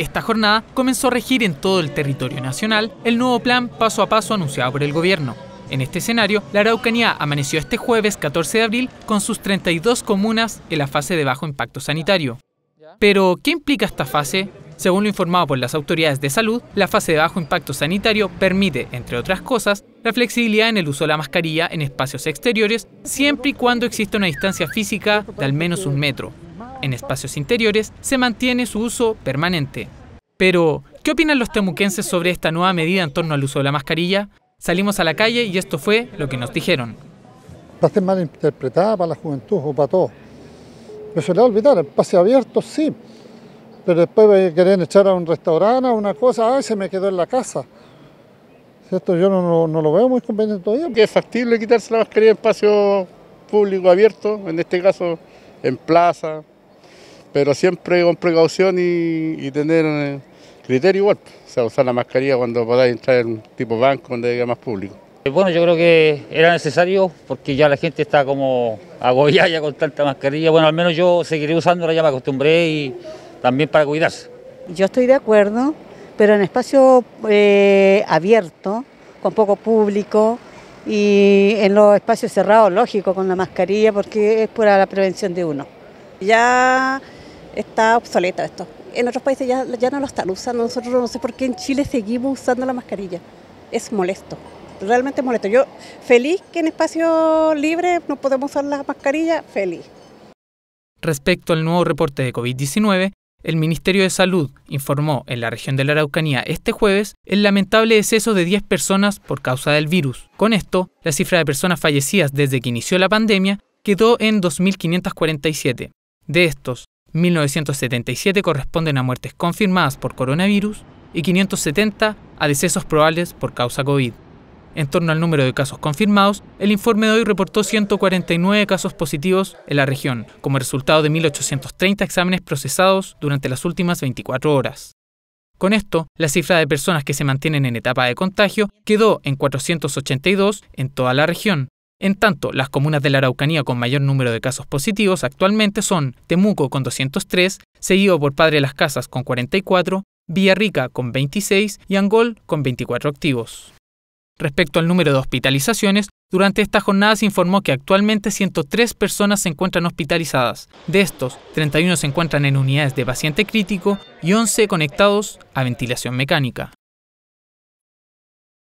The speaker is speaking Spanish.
Esta jornada comenzó a regir en todo el territorio nacional el nuevo plan paso a paso anunciado por el gobierno. En este escenario, la Araucanía amaneció este jueves 14 de abril con sus 32 comunas en la fase de bajo impacto sanitario. Pero, ¿qué implica esta fase? Según lo informado por las autoridades de salud, la fase de bajo impacto sanitario permite, entre otras cosas, la flexibilidad en el uso de la mascarilla en espacios exteriores siempre y cuando exista una distancia física de al menos un metro, en espacios interiores, se mantiene su uso permanente. Pero, ¿qué opinan los temuquenses sobre esta nueva medida en torno al uso de la mascarilla? Salimos a la calle y esto fue lo que nos dijeron. Va a ser mal interpretada para la juventud o para todo. Me suele olvidar, el pase abierto sí, pero después querían echar a un restaurante, a una cosa, ay, se me quedó en la casa. Esto yo no, lo veo muy conveniente todavía. Es factible quitarse la mascarilla en espacio público abierto, en este caso en plaza, pero siempre con precaución y, tener eh, criterio igual, o sea, usar la mascarilla cuando podáis entrar en un tipo de banco donde haya más público. Eh, bueno, yo creo que era necesario porque ya la gente está como agobiada con tanta mascarilla. Bueno, al menos yo seguiré usándola, ya me acostumbré y también para cuidarse. Yo estoy de acuerdo, pero en espacio eh, abierto, con poco público y en los espacios cerrados, lógico, con la mascarilla, porque es para la prevención de uno. Ya está obsoleto esto. En otros países ya, no lo están usando, nosotros no sé por qué en Chile seguimos usando la mascarilla. Es molesto, realmente molesto. Yo feliz que en espacio libre no podemos usar la mascarilla, feliz. Respecto al nuevo reporte de COVID-19, el Ministerio de Salud informó en la región de la Araucanía este jueves el lamentable deceso de 10 personas por causa del virus. Con esto, la cifra de personas fallecidas desde que inició la pandemia quedó en 2.547. De estos, 1977 corresponden a muertes confirmadas por coronavirus y 570 a decesos probables por causa COVID. En torno al número de casos confirmados, el informe de hoy reportó 149 casos positivos en la región, como resultado de 1.830 exámenes procesados durante las últimas 24 horas. Con esto, la cifra de personas que se mantienen en etapa de contagio quedó en 482 en toda la región, en tanto, las comunas de la Araucanía con mayor número de casos positivos actualmente son Temuco con 203, seguido por Padre de las Casas con 44, Villarrica con 26 y Angol con 24 activos. Respecto al número de hospitalizaciones, durante esta jornada se informó que actualmente 103 personas se encuentran hospitalizadas. De estos, 31 se encuentran en unidades de paciente crítico y 11 conectados a ventilación mecánica.